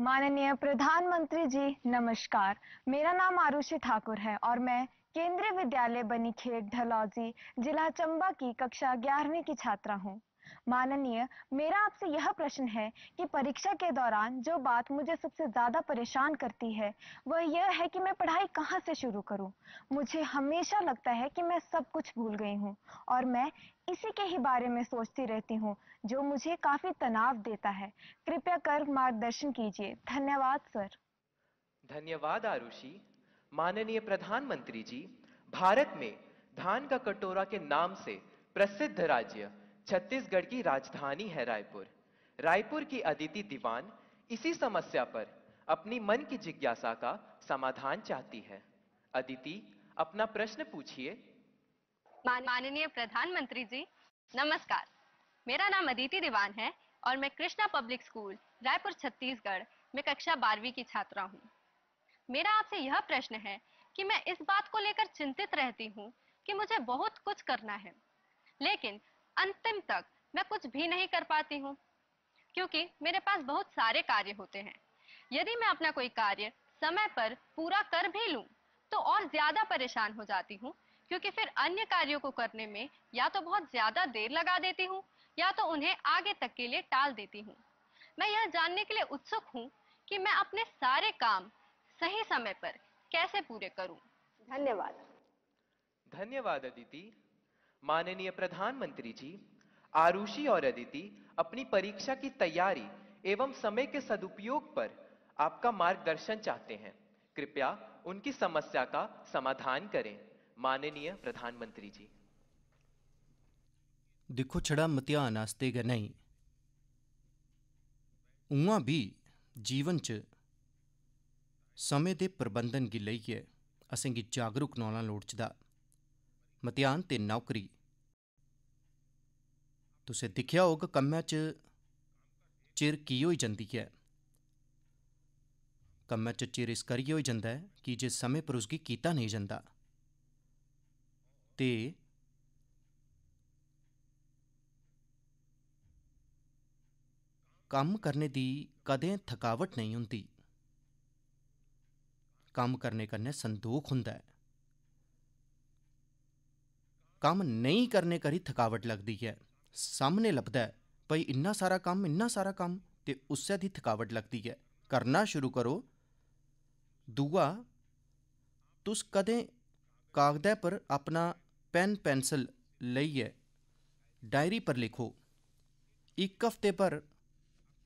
माननीय प्रधानमंत्री जी नमस्कार मेरा नाम आरुषि ठाकुर है और मैं केंद्रीय विद्यालय बनीखेत ढलौजी जिला चंबा की कक्षा ग्यारहवीं की छात्रा हूँ माननीय मेरा आपसे यह प्रश्न है कि परीक्षा के दौरान जो बात मुझे सबसे ज़्यादा परेशान करती है वह यह है कि मैं पढ़ाई कहाँ से शुरू करूँ मुझे हमेशा लगता है कि मैं सब कुछ भूल गई हूँ और मैं इसी के ही बारे में सोचती रहती हूँ जो मुझे काफ़ी तनाव देता है कृपया कर मार्गदर्शन कीजिए धन्यवाद सर धन्यवाद आरुषि माननीय प्रधानमंत्री जी भारत में धान का कटोरा के नाम से प्रसिद्ध राज्य छत्तीसगढ़ की राजधानी है रायपुर रायपुर की अदिति दीवान इसी समस्या पर अपनी मन की जिज्ञासा का समाधान चाहती है अदिति अपना प्रश्न पूछिए माननीय प्रधानमंत्री जी नमस्कार मेरा नाम अदिति दीवान है और मैं कृष्णा पब्लिक स्कूल रायपुर छत्तीसगढ़ में कक्षा बारहवीं की छात्रा हूँ मेरा आपसे यह प्रश्न है कि मैं इस बात को लेकर चिंतित रहती हूँ कि मुझे बहुत कुछ करना है लेकिन अंतिम तक मैं कुछ भी नहीं कर पाती हूँ क्योंकि मेरे पास बहुत सारे कार्य होते हैं यदि मैं अपना कोई कार्य समय पर पूरा कर भी लूँ तो और ज्यादा परेशान हो जाती हूँ क्योंकि फिर अन्य कार्यों को करने में या तो बहुत ज्यादा देर लगा देती हूँ या तो उन्हें आगे तक के लिए टाल देती हूँ मैं यह जानने के लिए उत्सुक हूँ कि मैं अपने सारे काम सही समय पर कैसे पूरे करूँ धन्यवाद धन्यवाद अदिति माननीय प्रधानमंत्री जी आरुषि और अदिति अपनी परीक्षा की तैयारी एवं समय के सदुपयोग पर आपका मार्गदर्शन चाहते हैं कृपया उनकी समस्या का समाधान करें माननीय प्रधानमंत्री जी देखो छड़ा मतेहान आस्ते गै नहीं उ'आं भी जीवन च समय दे प्रबंधन गी लेइयै असेंगी जागरूक नौना लोड़चदा ਮਤਿਆਨ ਤੇ ਨੌਕਰੀ ਤੁਸੀਂ ਦੇਖਿਆ ਹੋਗਾ ਕੰਮਾਂ 'ਚ ਚਿਰ ਕੀ ਹੋਈ ਜਾਂਦੀ ਹੈ ਕੰਮਾਂ 'ਚ ਚਿਰ ਇਸ ਕਰੀ ਹੋਈ ਜਾਂਦਾ ਹੈ ਕਿ ਜੇ ਸਮੇਂ ਪਰ ਉਸਗੀ ਕੀਤਾ ਨਹੀਂ ਜਾਂਦਾ ਤੇ ਕੰਮ ਕਰਨੇ ਦੀ ਕਦੇ ਥਕਾਵਟ ਨਹੀਂ ਹੁੰਦੀ ਕੰਮ ਕਰਨੇ ਕਰਨੇ ਸੰਦੋਖ ਹੁੰਦਾ ਹੈ ਕੰਮ ਨਹੀਂ ਕਰਨੇ ਕਰੀ ਥਕਾਵਟ ਲੱਗਦੀ ਹੈ ਸਾਹਮਣੇ ਲੱਭਦਾ ਹੈ ਭਈ ਇੰਨਾ ਸਾਰਾ ਕੰਮ ਇੰਨਾ ਸਾਰਾ ਕੰਮ ਤੇ ਉਸੇ ਦੀ ਥਕਾਵਟ ਲੱਗਦੀ ਹੈ ਕਰਨਾ ਸ਼ੁਰੂ ਕਰੋ ਦੂਆ ਤੁਸ ਕਦੇ ਕਾਗਦਾ ਪਰ ਆਪਣਾ ਪੈਨ ਪੈਨਸਲ ਲਈਏ ਡਾਇਰੀ ਪਰ ਲਿਖੋ ਇੱਕ ਹਫ਼ਤੇ ਪਰ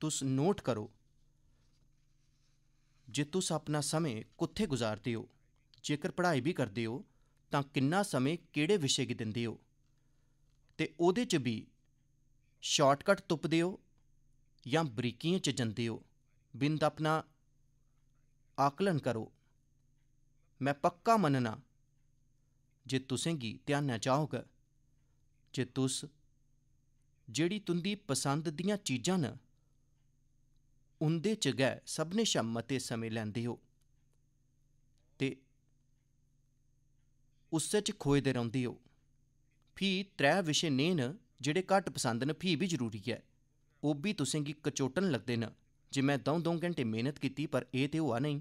ਤੁਸ ਨੋਟ ਕਰੋ ਜੇ ਤੁਸ ਆਪਣਾ ਸਮੇਂ ਕਿੱਥੇ ਗੁਜ਼ਾਰਦੇ ਹੋ ਜੇਕਰ ਪੜ੍ਹਾਈ ਵੀ ਕਰਦੇ ਹੋ ਤਾਂ ਕਿੰਨਾ ਸਮੇਂ ਕਿਹੜੇ ਵਿਸ਼ੇ 'ਤੇ ਦਿੰਦੇ ਹੋ ਤੇ ਉਹਦੇ 'ਚ ਵੀ ਸ਼ਾਰਟਕਟ ਤੁੱਪਦੇ ਹੋ ਜਾਂ ਬਰੀਕੀਆਂ 'ਚ ਜਾਂਦੇ ਹੋ ਬਿੰਦ ਆਪਣਾ ਆਕਲਨ ਕਰੋ ਮੈਂ ਪੱਕਾ ਮੰਨਣਾ ਜੇ ਤੁਸੀਂ ਕੀ ਧਿਆਨ ਨਾ ਚਾਹੋਗੇ ਜੇ ਤੁਸ ਜਿਹੜੀ ਤੁੰਦੀ ਪਸੰਦ ਦੀਆਂ ਚੀਜ਼ਾਂ ਨਾ ਉਹਦੇ ਚ ਗਏ ਸਭਨੇ ਸ਼ਮਤੇ ਸਮੇਂ ਲੈਂਦੇ ਹੋ ਉਸੇ ਚ ਖੋਏਦੇ ਰਹਿੰਦੇ ਹੋ ਫੀ ਤ੍ਰੈ ਵਿਸ਼ੇ ਨੇ ਨ ਜਿਹੜੇ ਘੱਟ ਪਸੰਦ ਨੇ ਫੀ ਵੀ ਜ਼ਰੂਰੀ ਹੈ ਉਹ ਵੀ ਤੁਸੀਂ ਕੀ ਕਚੋਟਣ ਲੱਗਦੇ ਨ ਜੇ ਮੈਂ ਦੋ ਦੋ ਘੰਟੇ ਮਿਹਨਤ ਕੀਤੀ ਪਰ ਇਹ ਤੇ ਹੋਆ ਨਹੀਂ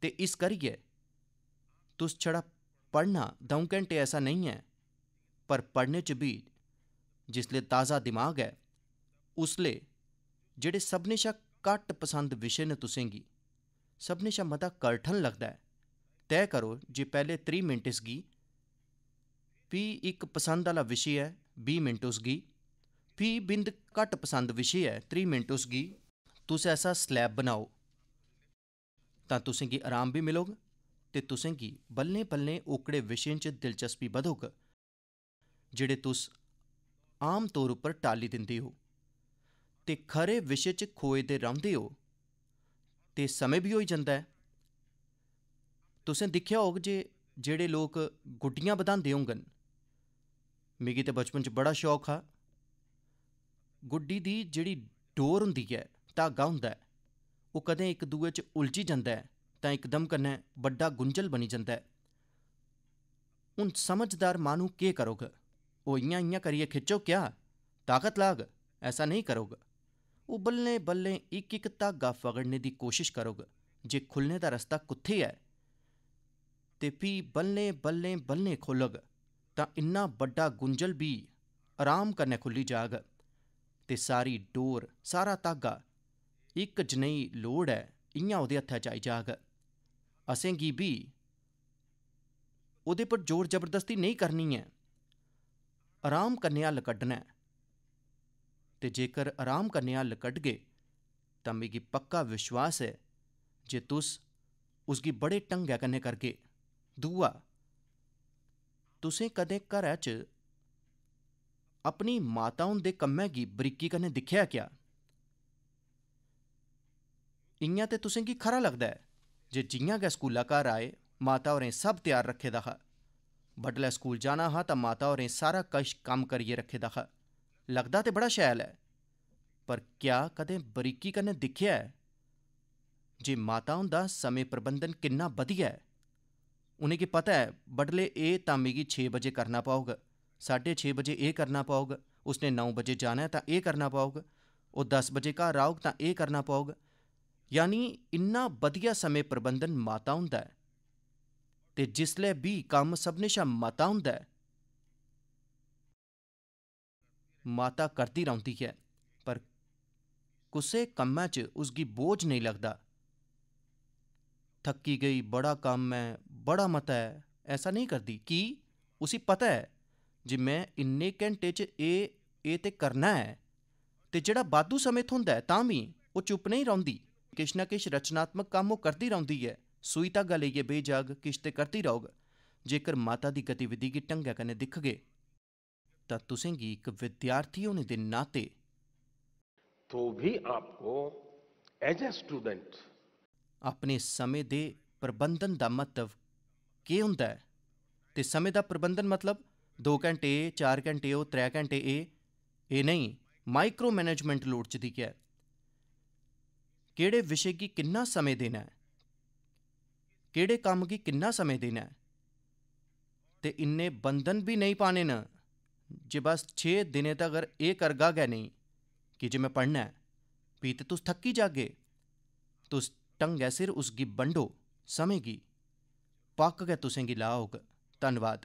ਤੇ ਇਸ ਕਰੀਏ ਤੁਸ ਛੜਾ ਪੜਨਾ ਦੋ ਘੰਟੇ ਐਸਾ ਨਹੀਂ ਹੈ ਪਰ ਪੜਨੇ ਚ ਵੀ ਜਿਸ ਲਈ ਤਾਜ਼ਾ ਦਿਮਾਗ ਹੈ ਉਸ ਲਈ ਜਿਹੜੇ ਸਭਨੇ ਸ਼ਾ ਘੱਟ ਪਸੰਦ ਵਿਸ਼ੇ ਨੇ ਤੁਸੇਂਗੀ ਸਭਨੇ ਸ਼ਾ ਮਤਾ ਕਰਠਨ ਲੱਗਦਾ ਹੈ ਕਰੋ ਜੇ ਪਹਿਲੇ पहले ਮਿੰਟ ਇਸ ਗੀ ਪੀ ਇੱਕ ਪਸੰਦ ਵਾਲਾ ਵਿਸ਼ੇ ਹੈ 20 ਮਿੰਟ ਗੀ ਵੀ ਬਿੰਦ ਘੱਟ ਪਸੰਦ ਵਿਸ਼ੇ ਹੈ 3 ਮਿੰਟ ਗੀ ਤੁਸੀਂ ਐਸਾ ਸਲੈਬ ਬਣਾਓ ਤਾਂ ਤੁਸੀਂ ਕੀ ਆਰਾਮ ਵੀ ਮਿਲੋਗਾ ਤੇ ਤੁਸੀਂ ਕੀ ਬੱਲੇ ਬੱਲੇ ਓਕੜੇ ਵਿਸ਼ੇ 'ਚ ਦਿਲਚਸਪੀ ਵਧੋਗੇ ਜਿਹੜੇ ਤੁਸ ਆਮ ਤੌਰ ਉੱਪਰ ਟਾਲੀ ਦਿੰਦੇ ਹੋ ਤੇ ਖਰੇ ਵਿਸ਼ੇ 'ਚ ਖੋਏ ਦੇ ਰਹਿੰਦੇ ਹੋ ਤੇ ਸਮੇਂ ਵੀ ਹੋਈ ਜਾਂਦਾ ਹੈ ਤੁਸੀਂ ਦੇਖਿਆ ਹੋਗ ਜੇ ਜਿਹੜੇ ਲੋਕ ਗੁੱਡੀਆਂ ਵਧਾਉਂਦੇ ਹੋਗਨ ਮੇਗੀ ਤੇ ਬਚਪਨ ਚ ਬੜਾ ਸ਼ੌਕ ਆ ਗੁੱਡੀ ਦੀ ਜਿਹੜੀ ਡੋਰ ਹੁੰਦੀ ਹੈ ਤਾਂ ਧਾਗਾ ਹੁੰਦਾ ਉਹ ਕਦੇ ਇੱਕ ਦੂਏ ਚ ਉਲਝੀ ਜਾਂਦਾ ਤਾਂ ਇੱਕਦਮ ਕੰਨੇ ਵੱਡਾ ਗੁੰਝਲ ਬਣੀ ਜਾਂਦਾ ਹੁਣ ਸਮਝਦਾਰ ਮਾਨੂੰ ਕੀ ਕਰੋਗਾ ਉਹ ਇੰਆਂ ਇੰਆਂ ਕਰੀਏ ਖਿੱਚੋ ਕਿਆ ਤਾਕਤ ਲਾਗ ਐਸਾ ਨਹੀਂ ਕਰੋਗਾ ਉਹ ਬੱਲੇ ਬੱਲੇ ਇੱਕ ਇੱਕ ਧਾਗਾ ਫਗੜਨੇ ਦੀ ਕੋਸ਼ਿਸ਼ ਕਰੋਗ ਜੇ ਖੁੱਲਨੇ ਦਾ ਰਸਤਾ ਕੁੱਥੇ ਹੈ ਤੇ ਪੀ ਬੱਲੇ ਬੱਲੇ ਬੱਲੇ ਖੁੱਲਗ ਤਾਂ ਇੰਨਾ ਵੱਡਾ ਗੁੰਜਲ ਵੀ ਆਰਾਮ ਕਰਨੇ ਖੁੱਲੀ ਜਾਗ ਤੇ ਸਾਰੀ ਡੋਰ ਸਾਰਾ ਤਾਗਾ ਇੱਕ ਜਨਈ ਲੋੜ ਹੈ ਇਆਂ ਉਹਦੇ ਹੱਥਾਂ ਚ ਆਈ ਜਾਗ ਕੀ ਵੀ ਉਹਦੇ ਪਰ ਜ਼ੋਰ ਜ਼ਬਰਦਸਤੀ ਨਹੀਂ ਕਰਨੀ ਹੈ ਆਰਾਮ ਕਰਨਿਆ ਲਕੜਨਾ ਤੇ ਜੇਕਰ ਆਰਾਮ ਕਰਨਿਆ ਲਕੜ ਗਏ ਤਾਂ ਮੇਗੀ ਪੱਕਾ ਵਿਸ਼ਵਾਸ ਹੈ ਜੇ ਤੁਸ ਦੀ ਬੜੇ ਟੰਗਿਆ ਕਰਨੇ ਕਰਕੇ ਦੂਆ ਤੁਸੀਂ ਕਦੇ ਘਰ 'ਚ ਆਪਣੀ ਮਾਤਾਉਂ ਦੇ ਕੰਮਾਂ ਦੀ ਬਰੀਕੀ ਕਨੇ ਦਿਖਿਆ ਕਿਆ ਇੰਨਾ ਤੇ ਤੁਸੀਂ ਕੀ ਖਰਾ ਲੱਗਦਾ ਹੈ ਜੇ ਜੀਆਂ ਗਾ ਸਕੂਲਾ ਘਰ ਆਏ ਮਾਤਾ ਹੋਰੇ ਸਭ ਤਿਆਰ ਰੱਖੇ ਦਾ ਹਾ ਬਟਲੇ ਸਕੂਲ ਜਾਣਾ ਹਾ ਤਾਂ ਮਾਤਾ ਹੋਰੇ ਸਾਰਾ ਕਸ਼ ਕੰਮ ਕਰੀਏ ਰੱਖੇ ਦਾ ਹਾ ਲੱਗਦਾ ਤੇ ਬੜਾ ਸ਼ੈਲ ਹੈ ਪਰ ਕਿਆ ਕਦੇ ਬਰੀਕੀ ਕਨੇ ਦਿਖਿਆ ਜੇ ਮਾਤਾ ਦਾ ਸਮੇਂ ਪ੍ਰਬੰਧਨ ਕਿੰਨਾ ਵਧੀਆ ਹੈ ਉਹਨੇ ਕਿ ਪਤਾ ਹੈ ਬਟਲੇ ਇਹ ਤਾਮੀ ਕੀ 6 ਵਜੇ ਕਰਨਾ ਪਾਉਗਾ 6:30 ਵਜੇ ਇਹ ਕਰਨਾ ਪਾਉਗਾ ਉਸਨੇ 9 ਵਜੇ ਜਾਣਾ ਤਾਂ ਇਹ ਕਰਨਾ ਪਾਉਗਾ ਉਹ 10 ਵਜੇ ਘਰ ਆਉਗ ਤਾਂ ਇਹ ਕਰਨਾ ਪਾਉਗਾ ਯਾਨੀ ਇੰਨਾ ਵਧੀਆ ਸਮੇਂ ਪ੍ਰਬੰਧਨ ਮਾਤਾ ਹੁੰਦਾ ਹੈ ਤੇ ਜਿਸਲੇ ਵੀ ਕੰਮ ਸਭਨੇਸ਼ਾ ਮਾਤਾ ਹੁੰਦਾ ਹੈ ਮਾਤਾ ਕਰਦੀ ਰਹਿੰਦੀ ਹੈ ਪਰ ਕੁਸੇ ਕੰਮਾਂ 'ਚ ਉਸ ਬੋਝ ਨਹੀਂ ਲੱਗਦਾ ਥੱਕੀ ਗਈ ਬੜਾ ਕੰਮ ਹੈ ਬੜਾ मता ਹੈ ਐਸਾ ਨਹੀਂ ਕਰਦੀ ਕਿ ਉਸੇ ਪਤਾ ਹੈ ਜੇ ਮੈਂ ਇੰਨੇ ਘੰਟੇ 'ਚ ਇਹ ਇਹ ਤੇ ਕਰਨਾ ਹੈ ਤੇ ਜਿਹੜਾ ਬਾਦੂ ਸਮੇਤ ਹੁੰਦਾ ਤਾਂ ਵੀ ਉਹ ਚੁੱਪ ਨਹੀਂ ਰਹਿੰਦੀ ਕਿਸ਼ਨਾ ਕਿਸ਼ ਰਚਨਾਤਮਕ ਕੰਮ ਉਹ ਕਰਦੀ ਰਹਿੰਦੀ ਹੈ ਸੂਈ ਤਾਂ ਗਲੇ ਇਹ ਬੇਜਾਗ ਕਿਛ ਤੇ ਕਰਦੀ ਰਹੋਗ ਜੇਕਰ ਮਾਤਾ ਦੀ ਗਤੀਵਿਧੀ ਕੀ ਟੰਗਿਆ ਕਨੇ ਦਿਖਗੇ ਤਾਂ ਤੁਸੀਂ ਕੀ ਇੱਕ ਵਿਦਿਆਰਥੀ ਹੋਣੇ ਦੇ ਨਾਤੇ तो ਵੀ ਆਪਕੋ ਐਜ਼ ਅ ਸਟੂਡੈਂਟ ਆਪਣੇ ਸਮੇਂ ਦੇ ਪ੍ਰਬੰਧਨ ਦਾ ਮਤਲਬ ਕੀ ਹੁੰਦਾ ਹੈ ਤੇ ਸਮੇਂ ਦਾ ਪ੍ਰਬੰਧਨ ਮਤਲਬ 2 ਘੰਟੇ 4 ਘੰਟੇ ਉਹ 3 ਘੰਟੇ ਇਹ ਇਹ ਨਹੀਂ ਮਾਈਕਰੋ ਮੈਨੇਜਮੈਂਟ ਲੋੜ ਚ ਦੀ ਕਿਹਾ ਕਿਹੜੇ ਵਿਸ਼ੇ ਕੀ ਕਿੰਨਾ ਸਮੇਂ ਦੇਣਾ ਹੈ ਕਿਹੜੇ ਕੰਮ ਕੀ ਕਿੰਨਾ ਸਮੇਂ ਦੇਣਾ ਹੈ ਤੇ ਇੰਨੇ ਬੰਧਨ ਵੀ ਨਹੀਂ ਪਾਣੇ ਨਾ ਜੇ ਬਸ 6 ਦਿਨੇ ਤੱਕ ਇਹ ਕਰਗਾ ਗਿਆ ਨਹੀਂ ਕਿ ਜੇ ਮੈਂ ਪੜਨਾ ਹੈ ਵੀ ਤੇ ਤੁਸੀਂ ਥੱਕੀ ਜਾਗੇ ਤੁਸੀਂ ਢੰਗੇ ਸਿਰ ਉਸ ਗਿੱਬੰਡੋ ਸਮੇਗੀ ਪੱਕ ਕੇ ਤੁਸੀਂ ਗਿ ਲਾਓਗ ਧੰਨਵਾਦ